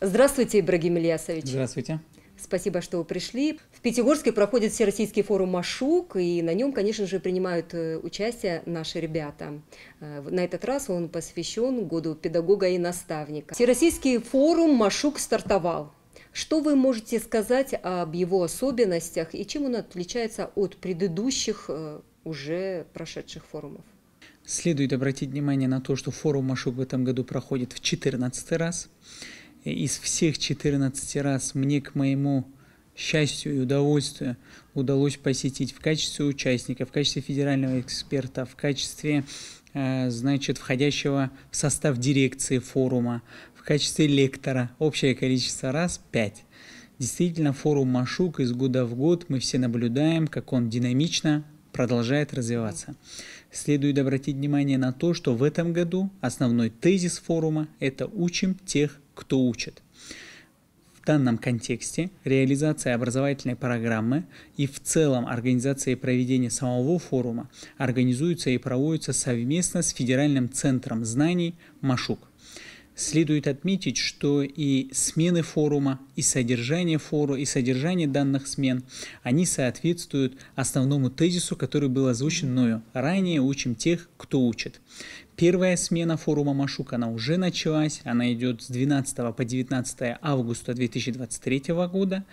Здравствуйте, Ибрагим Ильясович. Здравствуйте. Спасибо, что вы пришли. В Пятигорске проходит Всероссийский форум «Машук», и на нем, конечно же, принимают э, участие наши ребята. Э, на этот раз он посвящен году педагога и наставника. Всероссийский форум «Машук» стартовал. Что вы можете сказать об его особенностях и чем он отличается от предыдущих э, уже прошедших форумов? Следует обратить внимание на то, что форум «Машук» в этом году проходит в 14 раз из всех 14 раз мне к моему счастью и удовольствию удалось посетить в качестве участника, в качестве федерального эксперта, в качестве, э, значит, входящего в состав дирекции форума, в качестве лектора. Общее количество раз – пять. Действительно, форум Машук из года в год мы все наблюдаем, как он динамично продолжает развиваться. Следует обратить внимание на то, что в этом году основной тезис форума – это «Учим тех, кто учит. В данном контексте реализация образовательной программы и в целом организация и проведение самого форума организуется и проводится совместно с Федеральным центром знаний «Машук». Следует отметить, что и смены форума, и содержание форума, и содержание данных смен, они соответствуют основному тезису, который был озвучен мною. Ранее учим тех, кто учит. Первая смена форума Машук, она уже началась, она идет с 12 по 19 августа 2023 года.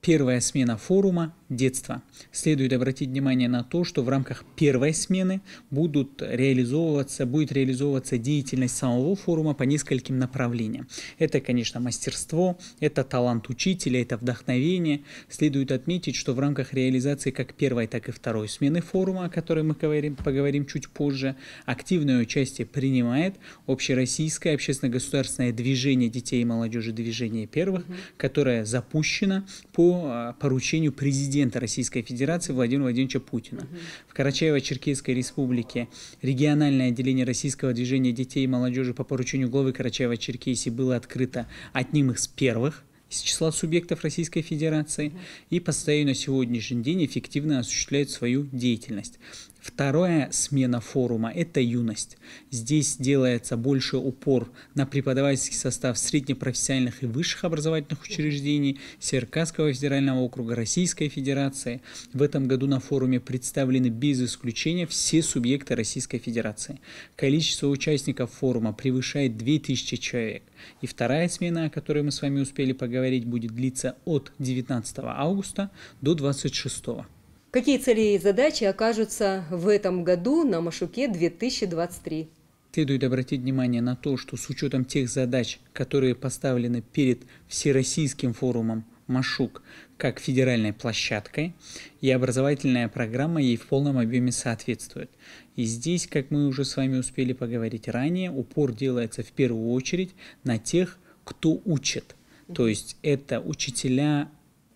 Первая смена форума детства. Следует обратить внимание на то, что в рамках первой смены будут реализовываться, будет реализовываться деятельность самого форума по нескольким направлениям. Это, конечно, мастерство, это талант учителя, это вдохновение. Следует отметить, что в рамках реализации как первой, так и второй смены форума, о которой мы говорим, поговорим чуть позже, активное участие принимает общероссийское общественно-государственное движение детей и молодежи движения первых которое запущено по а, поручению президента президента Российской Федерации Владимира Владимировича Путина. В Карачаево-Черкесской Республике региональное отделение Российского движения детей и молодежи по поручению главы Карачаева-Черкесии было открыто одним из первых из числа субъектов Российской Федерации и по состоянию на сегодняшний день эффективно осуществляет свою деятельность. Вторая смена форума – это юность. Здесь делается больше упор на преподавательский состав среднепрофессиональных и высших образовательных учреждений Северкасского федерального округа Российской Федерации. В этом году на форуме представлены без исключения все субъекты Российской Федерации. Количество участников форума превышает 2000 человек. И вторая смена, о которой мы с вами успели поговорить, будет длиться от 19 августа до 26. Какие цели и задачи окажутся в этом году на Машуке 2023? Следует обратить внимание на то, что с учетом тех задач, которые поставлены перед Всероссийским форумом Машук как федеральной площадкой, и образовательная программа ей в полном объеме соответствует. И здесь, как мы уже с вами успели поговорить ранее, упор делается в первую очередь на тех, кто учит. То есть это учителя,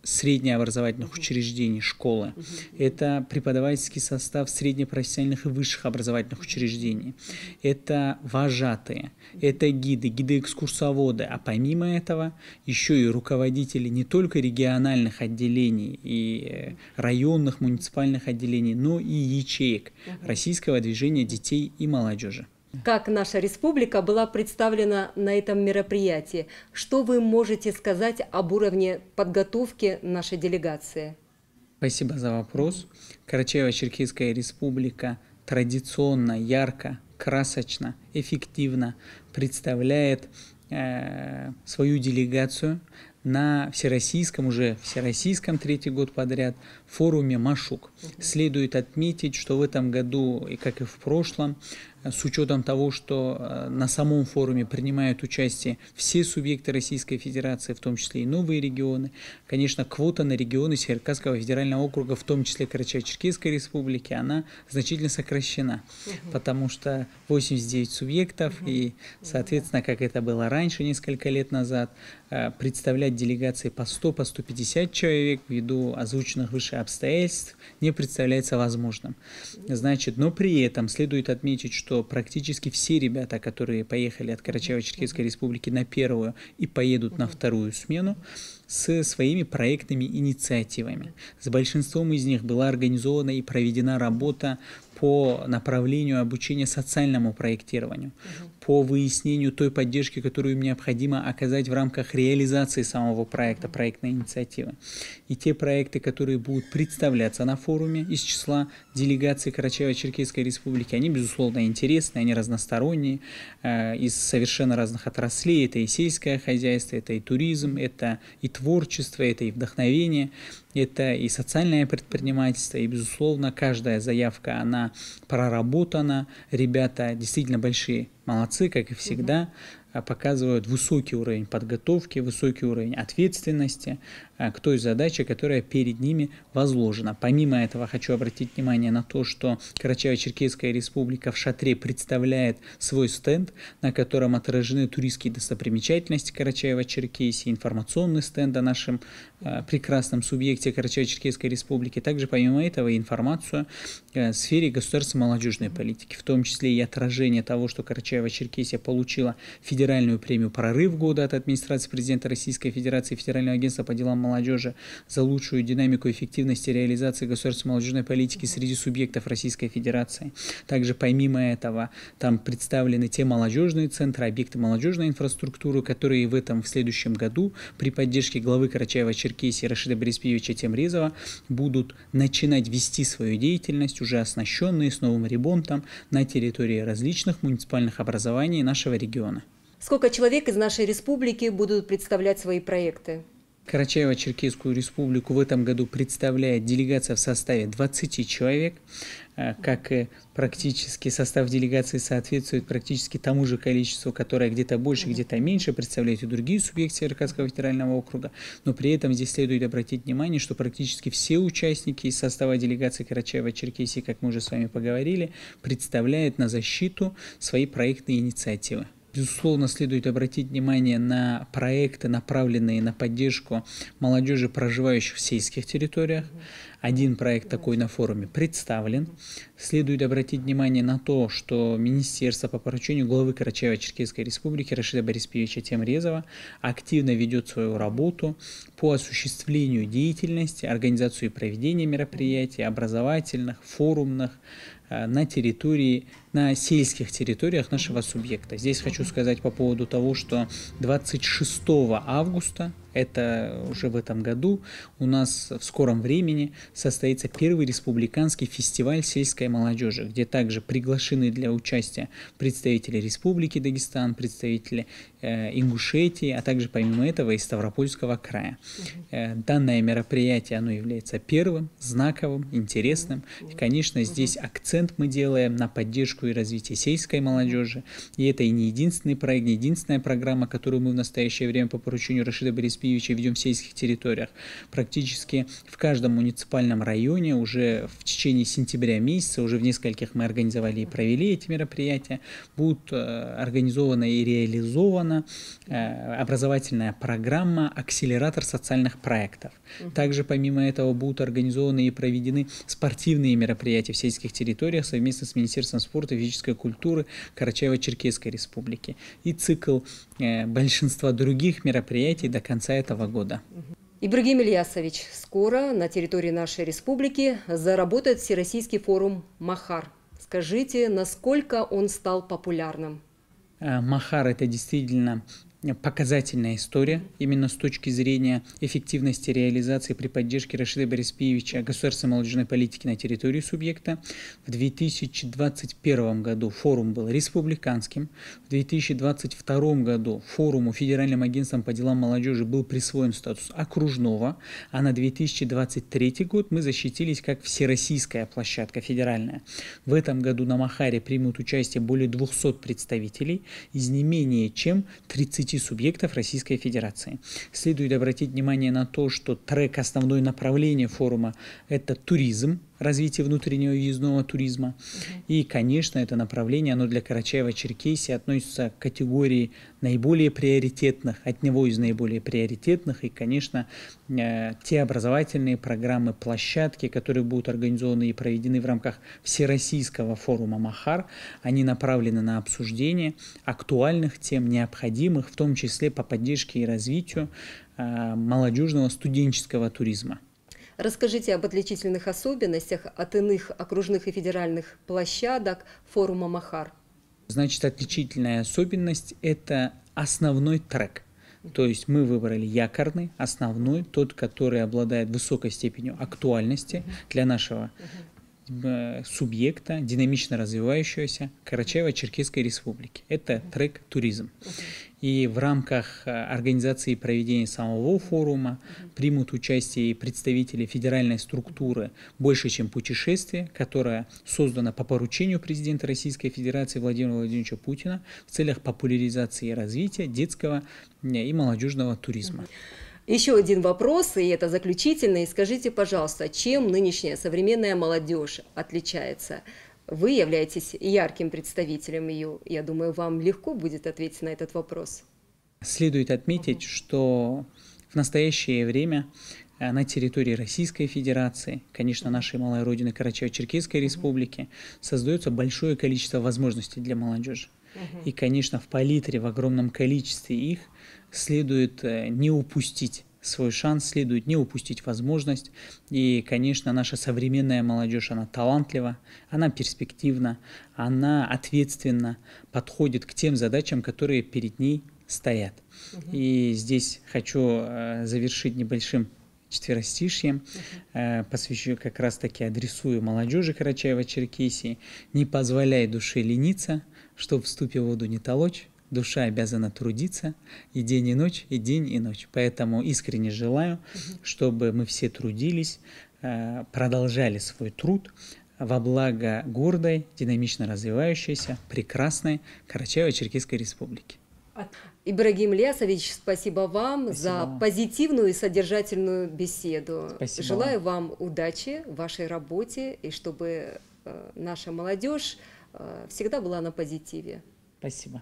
среднеобразовательных угу. учреждений, школы. Угу. Это преподавательский состав среднепрофессиональных и высших образовательных учреждений. Это вожатые, это гиды, гиды-экскурсоводы. А помимо этого еще и руководители не только региональных отделений и э, районных муниципальных отделений, но и ячеек угу. российского движения детей и молодежи. Как наша республика была представлена на этом мероприятии? Что вы можете сказать об уровне подготовки нашей делегации? Спасибо за вопрос. Карачаево-Черкесская республика традиционно, ярко, красочно, эффективно представляет э, свою делегацию на всероссийском, уже всероссийском третий год подряд, форуме «Машук». Следует отметить, что в этом году, и как и в прошлом, Э, с учетом того, что э, на самом форуме принимают участие все субъекты Российской Федерации, в том числе и новые регионы. Конечно, квота на регионы Северокавказского федерального округа, в том числе Карачай-Черкесской республики, она значительно сокращена, угу. потому что 89 субъектов, угу. и, соответственно, как это было раньше, несколько лет назад, э, представлять делегации по 100, по 150 человек ввиду озвученных выше обстоятельств не представляется возможным. Значит, но при этом следует отметить, что что практически все ребята, которые поехали от Карачаево-Черкесской республики на первую и поедут на вторую смену, с своими проектными инициативами. С большинством из них была организована и проведена работа по направлению обучения социальному проектированию по выяснению той поддержки, которую им необходимо оказать в рамках реализации самого проекта, проектной инициативы. И те проекты, которые будут представляться на форуме из числа делегаций Карачаево-Черкесской Республики, они, безусловно, интересны, они разносторонние, э, из совершенно разных отраслей. Это и сельское хозяйство, это и туризм, это и творчество, это и вдохновение, это и социальное предпринимательство, и, безусловно, каждая заявка, она проработана, ребята действительно большие молодцы, как и всегда, угу. показывают высокий уровень подготовки, высокий уровень ответственности э, к той задаче, которая перед ними возложена. Помимо этого, хочу обратить внимание на то, что Карачаево-Черкесская республика в шатре представляет свой стенд, на котором отражены туристские достопримечательности Карачаева-Черкесии, информационный стенд о нашем Э, прекрасном субъекте Карачаево-Черкесской Республики, также помимо этого информацию в э, сфере государственной молодежной политики, в том числе и отражение того, что Карачаево-Черкесия получила федеральную премию «Прорыв года» от администрации президента Российской Федерации Федерального агентства по делам молодежи за лучшую динамику эффективности реализации государственной молодежной политики среди субъектов Российской Федерации. Также помимо этого там представлены те молодежные центры, объекты молодежной инфраструктуры, которые в этом, в следующем году при поддержке главы Карачаева-Черкесии Черкесии Рашида Бориспевича Темризова будут начинать вести свою деятельность, уже оснащенные с новым ремонтом, на территории различных муниципальных образований нашего региона. Сколько человек из нашей республики будут представлять свои проекты? Карачаево-Черкесскую республику в этом году представляет делегация в составе 20 человек. А, как и практически состав делегации соответствует практически тому же количеству, которое где-то больше, где-то меньше представляют и другие субъекты Иркутского федерального округа. Но при этом здесь следует обратить внимание, что практически все участники из состава делегации Карачаева-Черкесии, как мы уже с вами поговорили, представляют на защиту свои проектные инициативы. Безусловно, следует обратить внимание на проекты, направленные на поддержку молодежи, проживающих в сельских территориях. Один проект такой на форуме представлен. Следует обратить внимание на то, что Министерство по поручению главы Карачаево-Черкесской Республики Рашида Бориспевича Темрезова активно ведет свою работу по осуществлению деятельности, организации и проведению мероприятий, образовательных, форумных э, на территории на сельских территориях нашего субъекта. Здесь хочу сказать по поводу того, что 26 августа, это уже в этом году, у нас в скором времени состоится первый республиканский фестиваль сельской молодежи, где также приглашены для участия представители Республики Дагестан, представители э, Ингушетии, а также помимо этого и Ставропольского края. Э, данное мероприятие, оно является первым, знаковым, интересным. И, конечно, здесь акцент мы делаем на поддержку поддержку и развитие сельской молодежи. И это и не единственный проект, не единственная программа, которую мы в настоящее время по поручению Рашида Бориспевича ведем в сельских территориях. Практически в каждом муниципальном районе уже в течение сентября месяца, уже в нескольких мы организовали и провели эти мероприятия, будут э, организована и реализована э, образовательная программа «Акселератор социальных проектов». Также помимо этого будут организованы и проведены спортивные мероприятия в сельских территориях совместно с Министерством спорта Института физической культуры Карачаево-Черкесской Республики и цикл э, большинства других мероприятий до конца этого года. Ибрагим Ильясович, скоро на территории нашей республики заработает Всероссийский форум «Махар». Скажите, насколько он стал популярным? Э, Махар – это действительно показательная история именно с точки зрения эффективности реализации при поддержке Рашида Бориспиевича государственной молодежной политики на территории субъекта. В 2021 году форум был республиканским, в 2022 году форуму Федеральным агентством по делам молодежи был присвоен статус окружного, а на 2023 год мы защитились как всероссийская площадка федеральная. В этом году на Махаре примут участие более 200 представителей из не менее чем 30 9 субъектов Российской Федерации. Следует обратить внимание на то, что трек основное направление форума – это туризм, развития внутреннего въездного туризма. И, конечно, это направление, оно для Карачаева-Черкесии относится к категории наиболее приоритетных, от него из наиболее приоритетных. И, конечно, э, те образовательные программы, площадки, которые будут организованы и проведены в рамках Всероссийского форума «Махар», они направлены на обсуждение актуальных тем, необходимых, в том числе по поддержке и развитию э, молодежного студенческого туризма. Расскажите об отличительных особенностях от иных окружных и федеральных площадок форума «Махар». Значит, отличительная особенность – это основной трек – то есть мы выбрали якорный, основной, тот, который обладает высокой степенью актуальности для нашего Э, субъекта, динамично развивающегося Карачаево-Черкесской Республики. Это трек «Туризм». И в рамках э, организации проведения самого форума примут участие представители федеральной структуры «Больше, чем путешествие», которая создана по поручению президента Российской Федерации Владимира Владимировича Путина в целях популяризации и развития детского э, и молодежного туризма. Еще один вопрос, и это заключительный. Скажите, пожалуйста, чем нынешняя современная молодежь отличается? Вы являетесь ярким представителем ее. Я думаю, вам легко будет ответить на этот вопрос. Следует отметить, что в настоящее время э, на территории Российской Федерации, конечно, нашей малой родины Карачаево-Черкесской Республики, создается большое количество возможностей для молодежи. И, конечно, в палитре, в огромном количестве их – следует э, не упустить свой шанс, следует не упустить возможность. И, конечно, наша современная молодежь, она талантлива, она перспективна, она ответственно подходит к тем задачам, которые перед ней стоят. Угу. И здесь хочу э, завершить небольшим четверостишьем, угу. посвящу как раз-таки адресую молодежи Карачаева-Черкесии. Не позволяй душе лениться, чтоб в ступе воду не толочь, душа обязана трудиться и день, и ночь, и день, и ночь. Поэтому искренне желаю, чтобы мы все трудились, э, продолжали свой труд во благо гордой, динамично развивающейся, прекрасной Карачаево-Черкесской Республики. Ибрагим Лясович, спасибо вам спасибо. за позитивную и содержательную беседу. Спасибо. Желаю вам удачи в вашей работе и чтобы э, наша молодежь э, всегда была на позитиве. Спасибо.